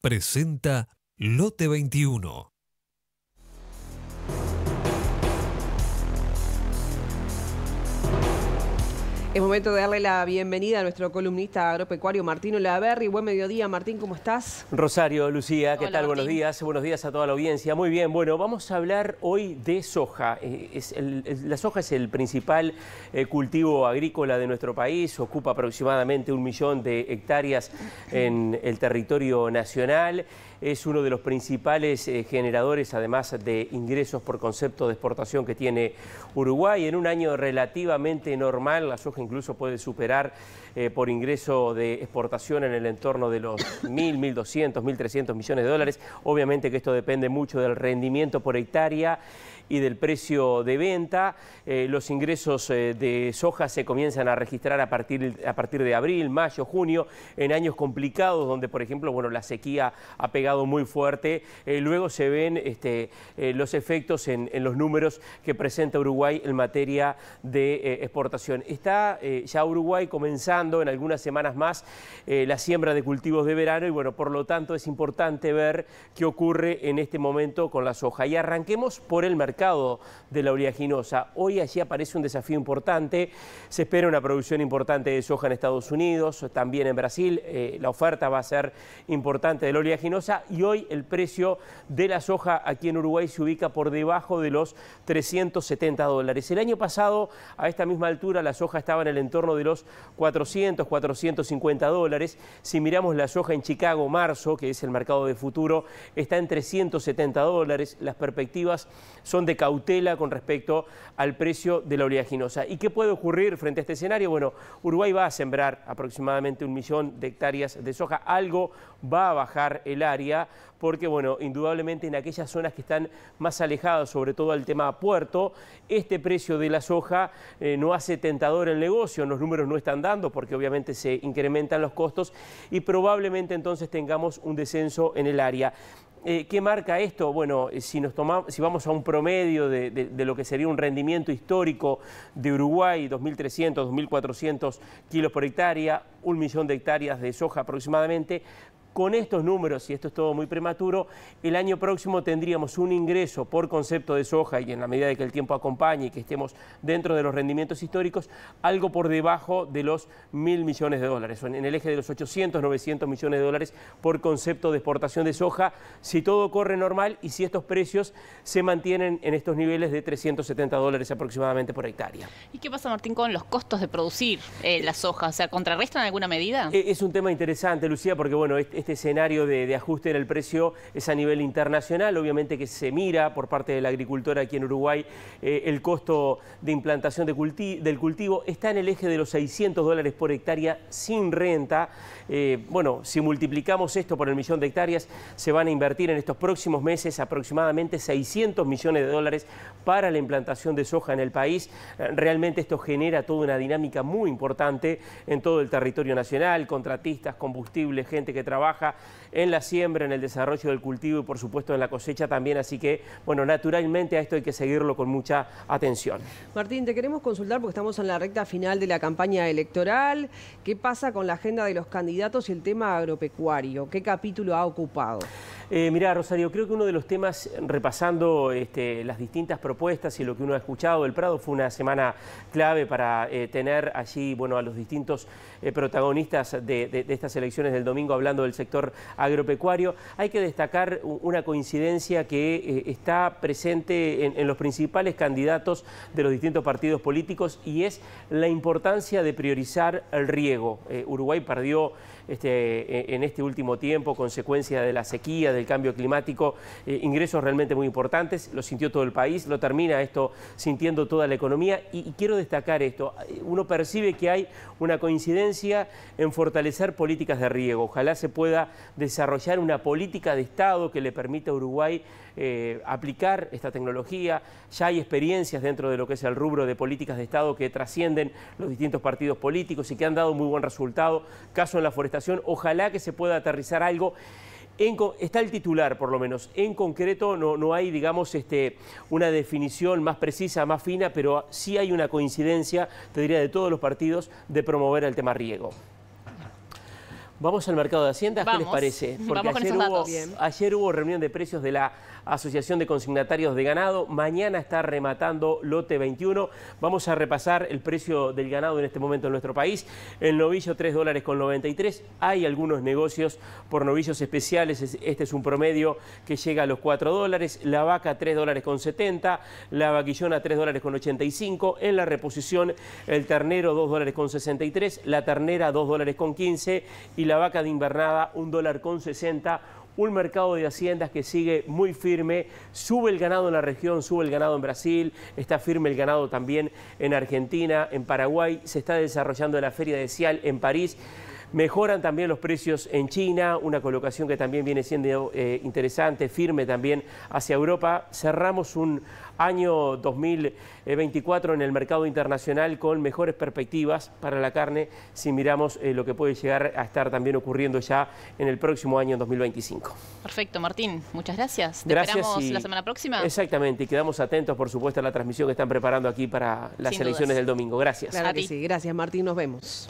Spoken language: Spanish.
presenta Lote 21. Es momento de darle la bienvenida a nuestro columnista agropecuario Martín Olaverri. Buen mediodía, Martín, ¿cómo estás? Rosario, Lucía, ¿qué tal? Buenos días, buenos días a toda la audiencia. Muy bien, bueno, vamos a hablar hoy de soja. Eh, la soja es el principal eh, cultivo agrícola de nuestro país, ocupa aproximadamente un millón de hectáreas en el territorio nacional. Es uno de los principales eh, generadores, además de ingresos por concepto de exportación que tiene Uruguay. En un año relativamente normal, la soja incluso puede superar eh, por ingreso de exportación en el entorno de los 1.000, 1.200, 1.300 millones de dólares. Obviamente que esto depende mucho del rendimiento por hectárea y del precio de venta. Eh, los ingresos eh, de soja se comienzan a registrar a partir, a partir de abril, mayo, junio, en años complicados donde, por ejemplo, bueno, la sequía ha pegado muy fuerte. luego se ven este, los efectos en, en, los números que presenta Uruguay en materia de exportación. Está eh, ya Uruguay comenzando en algunas semanas más eh, la siembra de cultivos de verano y bueno, por lo tanto es importante ver qué ocurre en este momento con la soja. Y arranquemos por el mercado de la oleaginosa. Hoy allí aparece un desafío importante, se espera una producción importante de soja en Estados Unidos, también en Brasil, eh, la oferta va a ser importante de la oleaginosa y hoy el precio de la soja aquí en Uruguay se ubica por debajo de los 370 dólares. El año pasado a esta misma altura la soja estaba en el entorno de los 400, 450 dólares. Si miramos la soja en Chicago, marzo, que es el mercado de futuro, está en 370 dólares. Las perspectivas son de cautela con respecto al precio de la oleaginosa. ¿Y qué puede ocurrir frente a este escenario? Bueno, Uruguay va a sembrar aproximadamente un millón de hectáreas de soja. Algo va a bajar el área porque, bueno, indudablemente en aquellas zonas que están más alejadas, sobre todo al tema puerto, este precio de la soja eh, no hace tentador el la los números no están dando porque obviamente se incrementan los costos y probablemente entonces tengamos un descenso en el área. Eh, ¿Qué marca esto? Bueno, eh, si, nos tomamos, si vamos a un promedio de, lo que sería un rendimiento histórico de Uruguay, 2.300, 2.400 kilos por hectárea, un millón de hectáreas de soja aproximadamente, con estos números, y esto es todo muy prematuro, el año próximo tendríamos un ingreso por concepto de soja y en la medida de que el tiempo acompañe y que estemos dentro de los rendimientos históricos, algo por debajo de los mil millones de dólares, en el eje de los 800, 900 millones de dólares por concepto de exportación de soja, si todo corre normal y si estos precios se mantienen en estos niveles de 370 dólares aproximadamente por hectárea. ¿Y qué pasa, Martín, con los costos de producir eh, la soja? O sea, ¿contrarrestan alguna medida? Eh, es un tema interesante, Lucía, porque bueno, este este escenario de, ajuste en el precio es a nivel internacional, obviamente que se mira por parte del agricultor aquí en Uruguay eh, el costo de implantación del cultivo, está en el eje de los 600 dólares por hectárea sin renta. Eh, bueno, si multiplicamos esto por el millón de hectáreas, se van a invertir en estos próximos meses aproximadamente 600 millones de dólares para la implantación de soja en el país. Eh, realmente esto genera toda una dinámica muy importante en todo el territorio nacional, contratistas, combustibles, gente que trabaja en la siembra, en el desarrollo del cultivo y por supuesto en la cosecha también. Así que, bueno, naturalmente a esto hay que seguirlo con mucha atención. Martín, te queremos consultar porque estamos en la recta final de la campaña electoral. ¿Qué pasa con la agenda de los candidatos y el tema agropecuario? ¿Qué capítulo ha ocupado? Eh, Rosario, creo que uno de los temas, repasando este, las distintas propuestas y lo que uno ha escuchado del Prado, fue una semana clave para eh, tener allí bueno, a los distintos eh, protagonistas de, estas elecciones del domingo hablando del sector agropecuario. Hay que destacar una coincidencia que eh, está presente en, los principales candidatos de los distintos partidos políticos y es la importancia de priorizar el riego. Uruguay perdió este, e, en este último tiempo consecuencia de la sequía, del cambio climático, eh, ingresos realmente muy importantes, lo sintió todo el país, lo termina esto sintiendo toda la economía y, quiero destacar esto, eh, uno percibe que hay una coincidencia en fortalecer políticas de riego, ojalá se pueda desarrollar una política de Estado que le permita a Uruguay eh, aplicar esta tecnología. Ya hay experiencias dentro de lo que es el rubro de políticas de Estado que trascienden los distintos partidos políticos y que han dado muy buen resultado. Caso en la forestación, ojalá que se pueda aterrizar algo está el titular, por lo menos. En concreto no, hay, digamos, este, una definición más precisa, más fina, pero sí hay una coincidencia, te diría, de todos los partidos de promover el tema riego. Vamos al mercado de Hacienda, ¿qué les parece? Porque ayer hubo, ayer hubo reunión de precios de la Asociación de Consignatarios de Ganado. Mañana está rematando lote 21. Vamos a repasar el precio del ganado en este momento en nuestro país. El novillo 3 dólares con 93. Hay algunos negocios por novillos especiales. Este es un promedio que llega a los 4 dólares. La vaca 3 dólares con 70. La vaquillona 3 dólares con 85. En la reposición el ternero 2 dólares con 63. La ternera 2 dólares con 15. Y la vaca de invernada, un dólar con 60. Un mercado de haciendas que sigue muy firme, sube el ganado en la región, sube el ganado en Brasil, está firme el ganado también en Argentina, en Paraguay, se está desarrollando la feria de Cial en París. Mejoran también los precios en China, una colocación que también viene siendo eh, interesante, firme también hacia Europa. Cerramos un año 2024 en el mercado internacional con mejores perspectivas para la carne si miramos eh, lo que puede llegar a estar también ocurriendo ya en el próximo año 2025. Perfecto, Martín. Muchas gracias. Te esperamos la semana próxima. Exactamente, y quedamos atentos, por supuesto, a la transmisión que están preparando aquí para las elecciones del domingo. Gracias. Claro que sí. Gracias, Martín. Nos vemos.